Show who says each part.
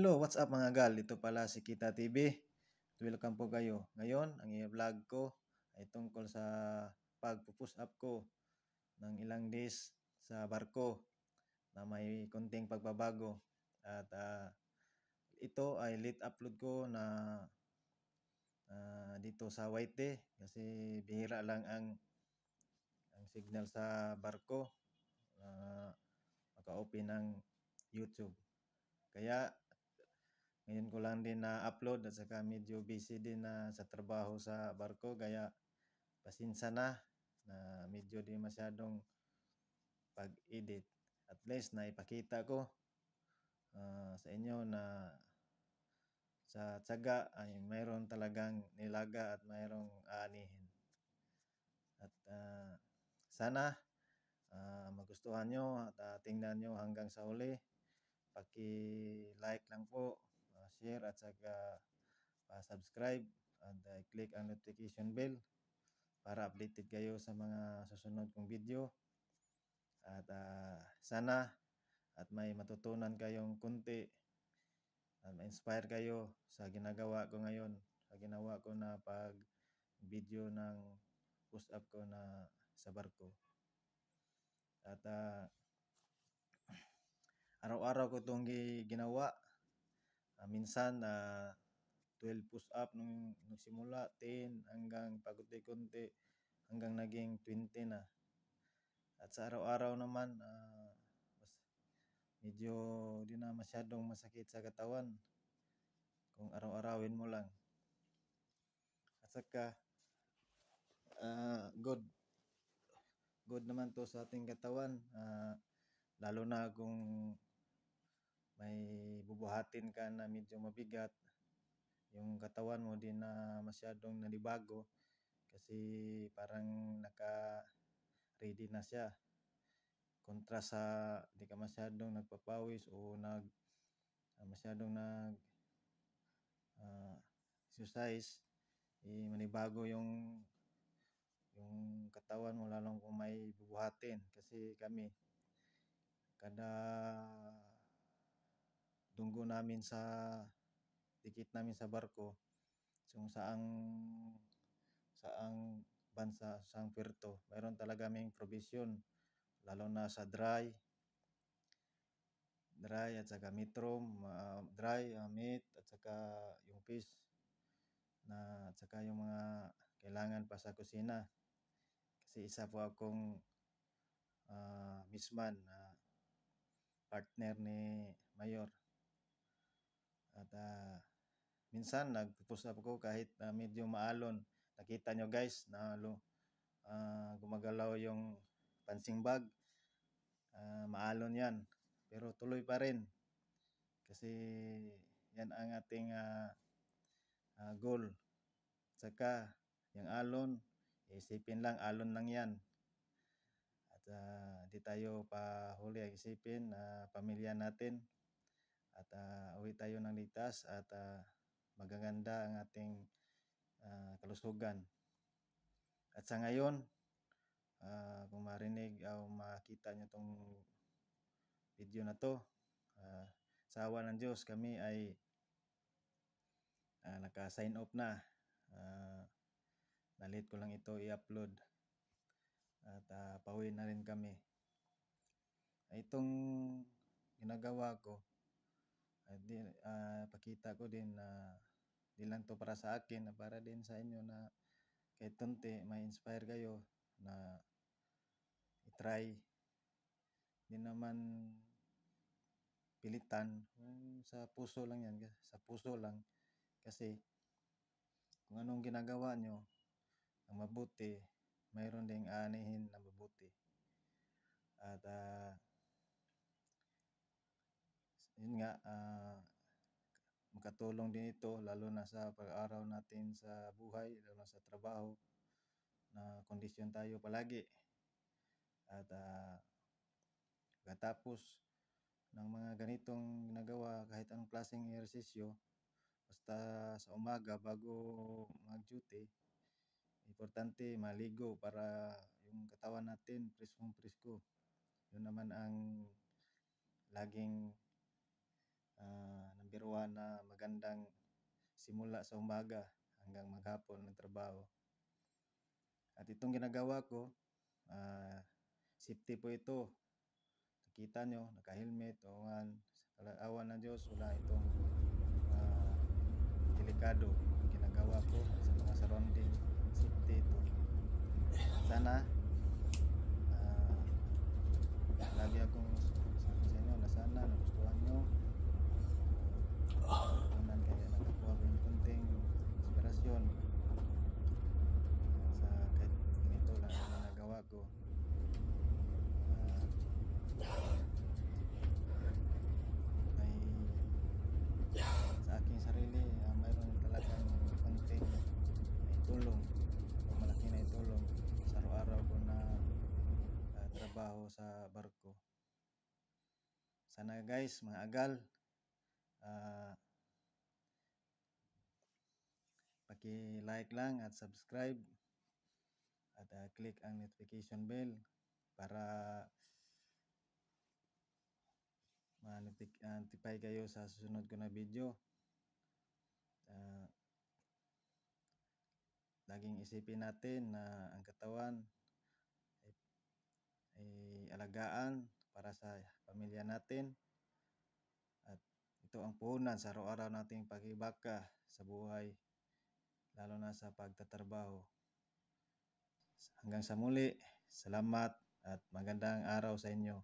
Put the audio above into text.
Speaker 1: Hello, what's up mga gal? Ito pala si Kita TV. Welcome po kayo. Ngayon, ang i-vlog ko ay tungkol sa pagpo push up ko ng ilang days sa barko na may konting pagbabago. At uh, ito ay late upload ko na uh, dito sa Waite kasi bihira lang ang ang signal sa barko na uh, maka-open ng YouTube. Kaya ngayon ko lang din na-upload at saka medyo busy din na sa trabaho sa barko kaya pasinsa na na medyo din masyadong pag-edit. At least na ipakita ko uh, sa inyo na sa tsaga ay mayroon talagang nilaga at mayroong aanihin. At uh, sana uh, magustuhan nyo at uh, tingnan nyo hanggang sa huli. Paki-like lang po share at saka pa-subscribe ah, and uh, ah, click ang notification bell para updated kayo sa mga susunod kong video. At uh, sana at may matutunan kayong kunti at ma-inspire kayo sa ginagawa ko ngayon, sa ginawa ko na pag video ng post up ko na sa barko. At uh, araw-araw ko itong ginawa Uh, minsan na uh, 12 push-up nung nagsimula, 10 hanggang pagunti-kunti hanggang naging 20 na. At sa araw-araw naman, uh, medyo di na masyadong masakit sa katawan kung araw-arawin mo lang. At saka, uh, good. Good naman to sa ating katawan. Uh, lalo na kung bubuhatin ka na medyo mabigat, yung katawan mo din na masyadong nanibago kasi parang naka ready na siya. Kontra sa di ka masyadong nagpapawis o nag ah, masyadong nag uh, exercise, eh, manibago yung yung katawan mo lalong kung may bubuhatin kasi kami kada tunggo namin sa dikit namin sa barko so, saang saang bansa saang puerto mayroon talaga kaming provision lalo na sa dry dry at saka mitrom uh, ah, dry uh, ah, meat at saka yung fish na at saka yung mga kailangan pa sa kusina kasi isa po akong uh, misman uh, partner ni Mayor at uh, minsan nagpo-post up ako kahit uh, medyo maalon. Nakita nyo guys na uh, ah, gumagalaw yung pansing bag. Uh, maalon yan. Pero tuloy pa rin. Kasi yan ang ating uh, uh, goal. Saka yung alon, isipin lang alon lang yan. At uh, di tayo pa huli isipin na uh, pamilya natin, at uh, uwi tayo ng ligtas at uh, magaganda ang ating uh, kalusugan. At sa ngayon, uh, kung marinig o makita nyo itong video na to, uh, sa awa ng Diyos, kami ay uh, naka-sign up na. Uh, nalit ko lang ito i-upload. At uh, pauwi na rin kami. Itong ginagawa ko, at ah, di, uh, pakita ko din na uh, di lang to para sa akin, na para din sa inyo na kay Tunti, may inspire kayo na i-try Di naman pilitan. Sa puso lang yan. Sa puso lang. Kasi kung anong ginagawa nyo, ang mabuti, mayroon ding aanihin na mabuti. At uh, yun nga, uh, makatulong din ito lalo na sa pag-araw natin sa buhay, lalo na sa trabaho na kondisyon tayo palagi. At uh, ah, katapos ng mga ganitong ginagawa kahit anong klaseng ehersisyo, basta sa umaga bago mag-duty, importante maligo para yung katawan natin priskong prisko. Yun naman ang laging gumawa na magandang simula sa umaga hanggang maghapon ng trabaho. At itong ginagawa ko, uh, safety po ito. Nakita nyo, naka-helmet, o nga, awan ng Diyos, wala itong uh, delikado. ginagawa ko sa mga surrounding, safety ito. Sana ko. Uh, may sa aking sarili, uh, mayroon talagang konting may tulong o malaki na tulong sa araw-araw ko na uh, trabaho sa barko. Sana guys, mga agal, uh, paki-like lang at subscribe at uh, click ang notification bell para ma-notify kayo sa susunod ko na video. Uh, laging isipin natin na ang katawan ay, ay alagaan para sa pamilya natin. At ito ang puhunan sa araw-araw nating pagibaka sa buhay lalo na sa pagtatrabaho. Hanggang sa muli, salamat at magandang araw sa inyo.